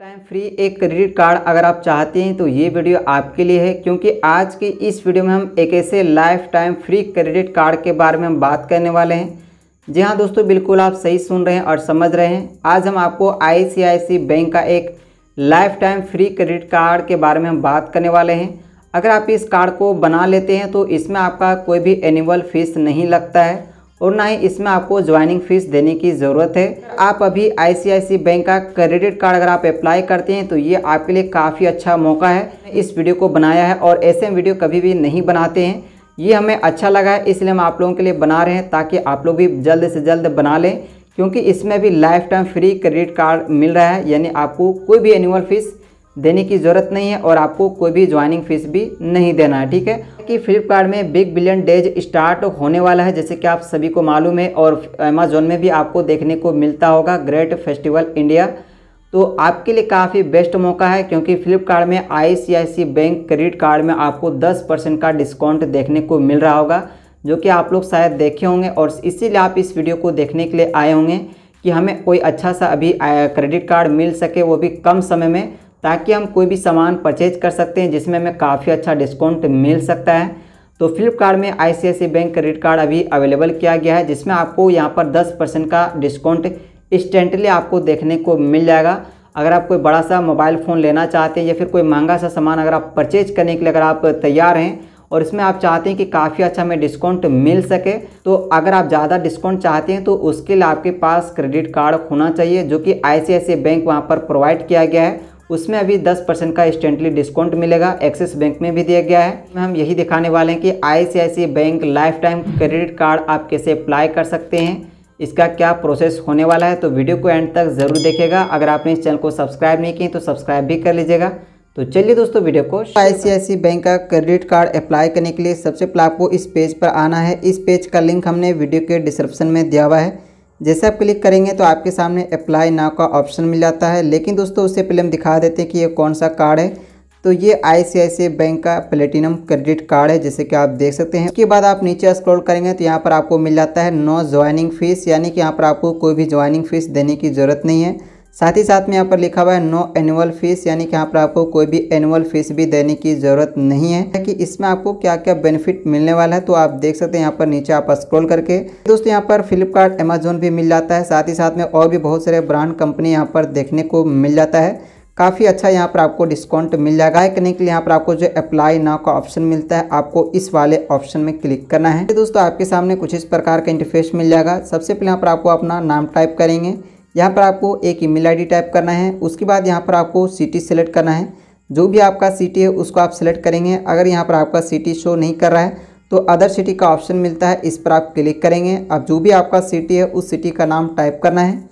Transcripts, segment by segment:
time free एक credit card अगर आप चाहते हैं तो ये वीडियो आपके लिए है क्योंकि आज की इस वीडियो में हम एक ऐसे lifetime free credit card के बारे में हम बात करने वाले हैं जी हाँ दोस्तों बिल्कुल आप सही सुन रहे हैं और समझ रहे हैं आज हम आपको आई बैंक का एक lifetime free credit card के बारे में हम बात करने वाले हैं अगर आप इस कार्ड को बना लेते हैं तो इसमें आपका कोई भी एनुअल फीस नहीं लगता है और ना ही इसमें आपको ज्वाइनिंग फीस देने की ज़रूरत है आप अभी आई बैंक का क्रेडिट कार्ड अगर आप अप्लाई करते हैं तो ये आपके लिए काफ़ी अच्छा मौका है इस वीडियो को बनाया है और ऐसे वीडियो कभी भी नहीं बनाते हैं ये हमें अच्छा लगा है इसलिए हम आप लोगों के लिए बना रहे हैं ताकि आप लोग भी जल्द से जल्द बना लें क्योंकि इसमें भी lifetime free credit card मिल रहा है यानी आपको कोई भी एनुअल फ़ीस देने की ज़रूरत नहीं है और आपको कोई भी ज्वाइनिंग फ़ीस भी नहीं देना है ठीक है कि फ्लिपकार्ट में बिग बिलियन डेज स्टार्ट होने वाला है जैसे कि आप सभी को मालूम है और अमेजोन में भी आपको देखने को मिलता होगा ग्रेट फेस्टिवल इंडिया तो आपके लिए काफ़ी बेस्ट मौका है क्योंकि फ्लिपकार्ट में आई बैंक क्रेडिट कार्ड में आपको दस परसेंट का डिस्काउंट देखने को मिल रहा होगा जो कि आप लोग शायद देखे होंगे और इसीलिए आप इस वीडियो को देखने के लिए आए होंगे कि हमें कोई अच्छा सा अभी क्रेडिट कार्ड मिल सके वो भी कम समय में ताकि हम कोई भी सामान परचेज कर सकते हैं जिसमें हमें काफ़ी अच्छा डिस्काउंट मिल सकता है तो फ्लिपकार्ट में आई बैंक क्रेडिट कार्ड अभी अवेलेबल किया गया है जिसमें आपको यहाँ पर दस परसेंट का डिस्काउंट इंस्टेंटली आपको देखने को मिल जाएगा अगर आप कोई बड़ा सा मोबाइल फ़ोन लेना चाहते हैं या फिर कोई महंगा सा सामान अगर आप परचेज करने के लिए अगर आप तैयार हैं और इसमें आप चाहते हैं कि काफ़ी अच्छा हमें डिस्काउंट मिल सके तो अगर आप ज़्यादा डिस्काउंट चाहते हैं तो उसके लिए आपके पास क्रेडिट कार्ड होना चाहिए जो कि आई बैंक वहाँ पर प्रोवाइड किया गया है उसमें अभी 10 परसेंट का इंस्टेंटली डिस्काउंट मिलेगा एक्सिस बैंक में भी दिया गया है हम यही दिखाने वाले हैं कि I bank lifetime credit card आप कैसे अप्लाई कर सकते हैं इसका क्या प्रोसेस होने वाला है तो वीडियो को एंड तक ज़रूर देखेगा अगर आपने इस चैनल को सब्सक्राइब नहीं की तो सब्सक्राइब भी कर लीजिएगा तो चलिए दोस्तों वीडियो को आई बैंक का क्रेडिट कार्ड अप्लाई करने के लिए सबसे पहले आपको इस पेज पर आना है इस पेज का लिंक हमने वीडियो के डिस्क्रिप्शन में दिया हुआ है जैसे आप क्लिक करेंगे तो आपके सामने अप्लाई नाव का ऑप्शन मिल जाता है लेकिन दोस्तों उससे पहले हम दिखा देते हैं कि ये कौन सा कार्ड है तो ये आई बैंक का प्लेटिनम क्रेडिट कार्ड है जैसे कि आप देख सकते हैं उसके बाद आप नीचे स्क्रॉल करेंगे तो यहाँ पर आपको मिल जाता है नो ज्वाइनिंग फ़ीस यानी कि यहाँ पर आपको कोई भी ज्वाइनिंग फ़ीस देने की ज़रूरत नहीं है साथ ही साथ में यहाँ पर लिखा हुआ है नो एनुअल फीस यानी कि यहाँ पर आपको कोई भी एनुअल फीस भी देने की ज़रूरत नहीं है कि इसमें आपको क्या क्या बेनिफिट मिलने वाला है तो आप देख सकते हैं यहाँ पर नीचे आप स्क्रॉल करके दोस्तों यहाँ पर फ्लिपकार्ट अमेजोन भी मिल जाता है साथ ही साथ में और भी बहुत सारे ब्रांड कंपनी यहाँ पर देखने को मिल जाता है काफ़ी अच्छा यहाँ पर आपको डिस्काउंट मिल जाएगा करने के लिए यहाँ पर आपको जो अप्लाई नाउ का ऑप्शन मिलता है आपको इस वाले ऑप्शन में क्लिक करना है तो दोस्तों आपके सामने कुछ इस प्रकार का इंटरफेस मिल जाएगा सबसे पहले यहाँ पर आपको अपना नाम टाइप करेंगे यहाँ पर आपको एक ईमेल आईडी टाइप करना है उसके बाद यहाँ पर आपको सिटी सेलेक्ट करना है जो भी आपका सिटी है उसको आप सेलेक्ट करेंगे अगर यहाँ पर आपका सिटी शो नहीं कर रहा है तो अदर सिटी का ऑप्शन मिलता है इस पर आप क्लिक करेंगे अब जो भी आपका सिटी है उस सिटी का नाम टाइप करना है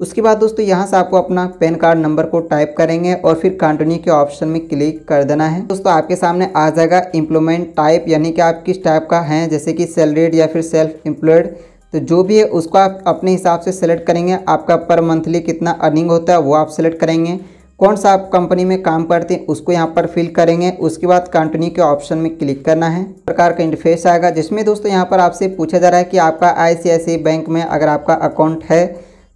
उसके बाद दोस्तों यहाँ से आपको अपना पैन कार्ड नंबर को टाइप करेंगे और फिर कंटिन्यू के ऑप्शन में क्लिक कर देना है दोस्तों आपके सामने आ जाएगा इम्प्लॉयमेंट टाइप यानी कि आप किस टाइप का हैं जैसे कि सैलरीड या फिर सेल्फ एम्प्लॉयड तो जो भी है उसको आप अपने हिसाब से सेलेक्ट करेंगे आपका पर मंथली कितना अर्निंग होता है वो आप सेलेक्ट करेंगे कौन सा आप कंपनी में काम करते हैं उसको यहाँ पर फिल करेंगे उसके बाद कंटिन्यू के ऑप्शन में क्लिक करना है प्रकार का इंटरफेस आएगा जिसमें दोस्तों यहाँ पर आपसे पूछा जा रहा है कि आपका आई बैंक में अगर आपका अकाउंट है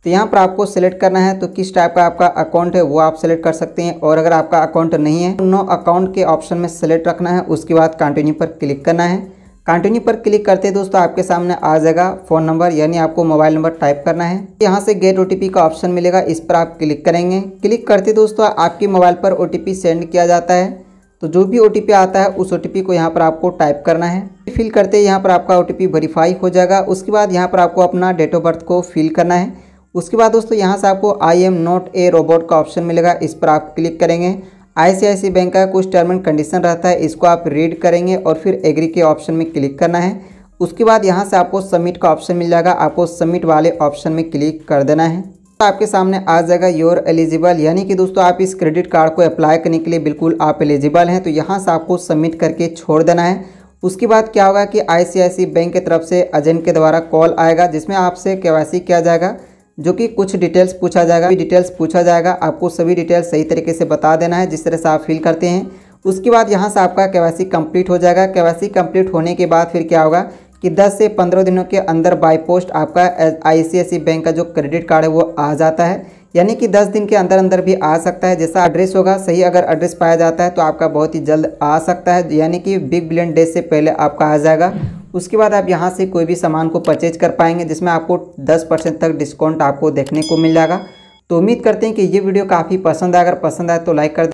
तो यहाँ पर आपको सेलेक्ट करना है तो किस टाइप का आपका अकाउंट है वो आप सेलेक्ट कर सकते हैं और अगर आपका अकाउंट नहीं है नो तो अकाउंट के ऑप्शन में सेलेक्ट रखना है उसके बाद कंटिन्यू पर क्लिक करना है कंटिन्यू पर क्लिक करते दोस्तों आपके सामने आ जाएगा फ़ोन नंबर यानी आपको मोबाइल नंबर टाइप करना है यहाँ से गेट ओटीपी का ऑप्शन मिलेगा इस पर आप क्लिक करेंगे क्लिक करते दोस्तों आपके मोबाइल पर ओटीपी सेंड किया जाता है तो जो भी ओ आता है उस ओ को यहाँ पर आपको टाइप करना है फिल करते यहाँ पर आपका ओ वेरीफाई हो जाएगा उसके बाद यहाँ पर आपको अपना डेट ऑफ बर्थ को फिल करना है उसके बाद दोस्तों यहाँ से आपको I am not a robot का ऑप्शन मिलेगा इस पर आप क्लिक करेंगे आईसीआईसी बैंक का कुछ टर्म एंड कंडीशन रहता है इसको आप रीड करेंगे और फिर एग्री के ऑप्शन में क्लिक करना है उसके बाद यहाँ से आपको सबमिट का ऑप्शन मिल जाएगा आपको सबमिट वाले ऑप्शन में क्लिक कर देना है तो आपके सामने आ जाएगा योर एलिजिबल यानी कि दोस्तों आप इस क्रेडिट कार्ड को अप्लाई करने के लिए बिल्कुल आप एलिजिबल हैं तो यहाँ से आपको सबमिट करके छोड़ देना है उसके बाद क्या होगा कि आईसीआईसी बैंक की तरफ से एजेंट के द्वारा कॉल आएगा जिसमें आपसे के किया जाएगा जो कि कुछ डिटेल्स पूछा जाएगा डिटेल्स पूछा जाएगा आपको सभी डिटेल्स सही तरीके से बता देना है जिस तरह से आप फील करते हैं उसके बाद यहाँ से आपका केवासी कंप्लीट हो जाएगा केवासी कंप्लीट होने के बाद फिर क्या होगा कि 10 से 15 दिनों के अंदर बाई पोस्ट आपका आई बैंक का जो क्रेडिट कार्ड है वो आ जाता है यानी कि 10 दिन के अंदर अंदर भी आ सकता है जैसा एड्रेस होगा सही अगर एड्रेस पाया जाता है तो आपका बहुत ही जल्द आ सकता है यानी कि बिग बिलियन डे से पहले आपका आ जाएगा उसके बाद आप यहाँ से कोई भी सामान को परचेज कर पाएंगे जिसमें आपको दस परसेंट तक डिस्काउंट आपको देखने को मिल जाएगा तो उम्मीद करते हैं कि ये वीडियो काफ़ी पसंद आए अगर पसंद आए तो लाइक कर